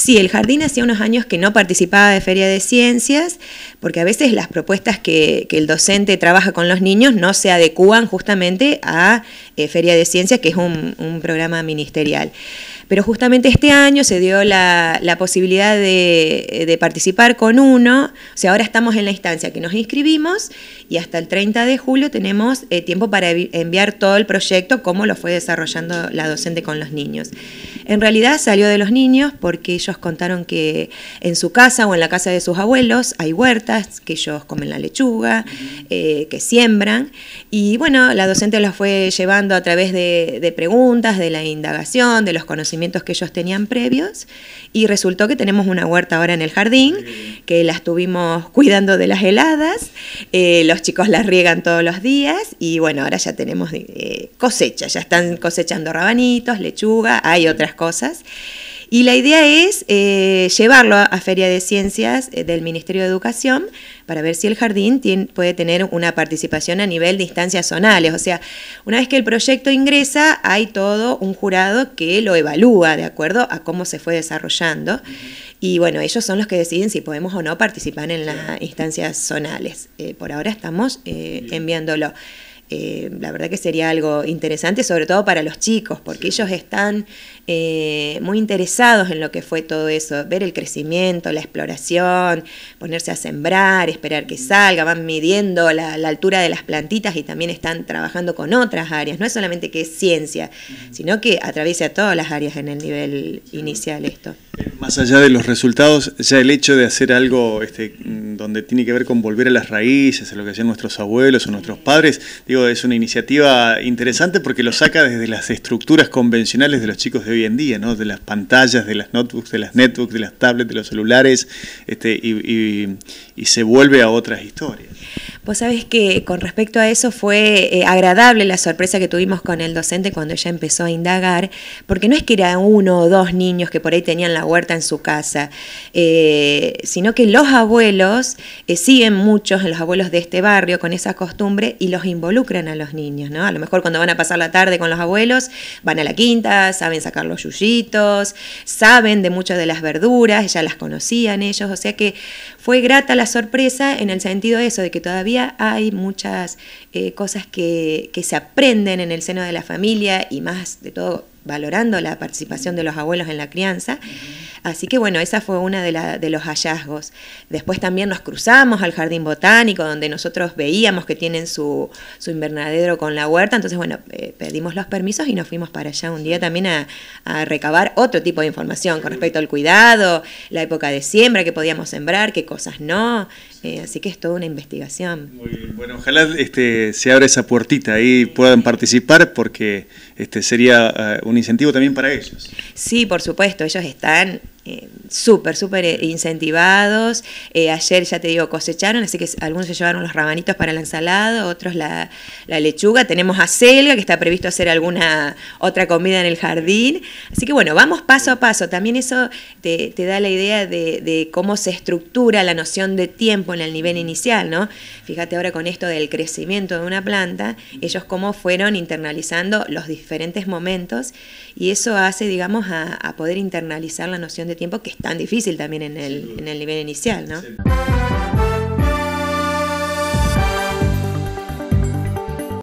Sí, el jardín hacía unos años que no participaba de Feria de Ciencias, porque a veces las propuestas que, el docente trabaja con los niños no se adecúan justamente a eh, Feria de Ciencias, que es un, programa ministerial. Pero justamente este año se dio la, posibilidad de, participar con uno, o sea, ahora estamos en la instancia que nos inscribimos y hasta el 30 de julio tenemos eh, tiempo para enviar todo el proyecto, cómo lo fue desarrollando la docente con los niños. En realidad salió de los niños porque ellos contaron que en su casa o en la casa de sus abuelos hay huertas, que ellos comen la lechuga, eh, que siembran. Y bueno, la docente los fue llevando a través de, preguntas, de la indagación, de los conocimientos que ellos tenían previos. Y resultó que tenemos una huerta ahora en el jardín, que la estuvimos cuidando de las heladas. Eh, los chicos las riegan todos los días. Y bueno, ahora ya tenemos eh, cosecha, ya están cosechando rabanitos, lechuga, hay otras cosas cosas. Y la idea es eh, llevarlo a, Feria de Ciencias eh, del Ministerio de Educación para ver si el jardín puede tener una participación a nivel de instancias zonales. O sea, una vez que el proyecto ingresa, hay todo un jurado que lo evalúa de acuerdo a cómo se fue desarrollando. Y bueno, ellos son los que deciden si podemos o no participar en las instancias zonales. Eh, por ahora estamos enviándolo. Eh, la verdad que sería algo interesante, sobre todo para los chicos, porque ellos están eh, muy interesados en lo que fue todo eso, ver el crecimiento, la exploración, ponerse a sembrar, esperar que salga, van midiendo la, altura de las plantitas y también están trabajando con otras áreas, no es solamente que es ciencia, sino que atraviesa todas las áreas en el nivel inicial esto. Más allá de los resultados, ya el hecho de hacer algo este, donde tiene que ver con volver a las raíces, a lo que hacían nuestros abuelos o nuestros padres, digo, es una iniciativa interesante porque lo saca desde las estructuras convencionales de los chicos de hoy en día, ¿no? De las pantallas, de las notebooks, de las netbooks, de las tablets, de los celulares, este, y, y se vuelve a otras historias. Vos sabés que con respecto a eso fue eh, agradable la sorpresa que tuvimos con el docente cuando ella empezó a indagar, porque no es que era uno o dos niños que por ahí tenían la huerta en su casa, eh, sino que los abuelos eh, siguen muchos, los abuelos de este barrio, con esa costumbre y los involucran a los niños, ¿no? A lo mejor cuando van a pasar la tarde con los abuelos, van a la quinta, saben sacar los yuyitos, saben de muchas de las verduras, ya las conocían ellos, o sea que fue grata la sorpresa en el sentido de eso, de que todavía hay muchas eh, cosas que, que se aprenden en el seno de la familia y más de todo valorando la participación de los abuelos en la crianza. Así que bueno, esa fue una de, la, de los hallazgos. Después también nos cruzamos al jardín botánico, donde nosotros veíamos que tienen su, invernadero con la huerta. Entonces, bueno, eh, pedimos los permisos y nos fuimos para allá un día también a, recabar otro tipo de información con respecto al cuidado, la época de siembra, que podíamos sembrar, qué cosas no. Eh, así que es toda una investigación. Muy bien. Bueno, ojalá este, se abra esa puertita y puedan participar porque este, sería eh, un incentivo también para ellos. Sí, por supuesto, ellos están eh, súper, súper eh, incentivados. Eh, ayer, ya te digo, cosecharon, así que algunos se llevaron los rabanitos para la ensalada, otros la, lechuga. Tenemos a Selga, que está previsto hacer alguna otra comida en el jardín. Así que bueno, vamos paso a paso. También eso te, da la idea de, cómo se estructura la noción de tiempo en el nivel inicial, ¿no? Fíjate ahora con esto del crecimiento de una planta, ellos cómo fueron internalizando los diferentes momentos y eso hace, digamos, a, poder internalizar la noción de tiempo, que es tan difícil también en el, en el nivel inicial, ¿no?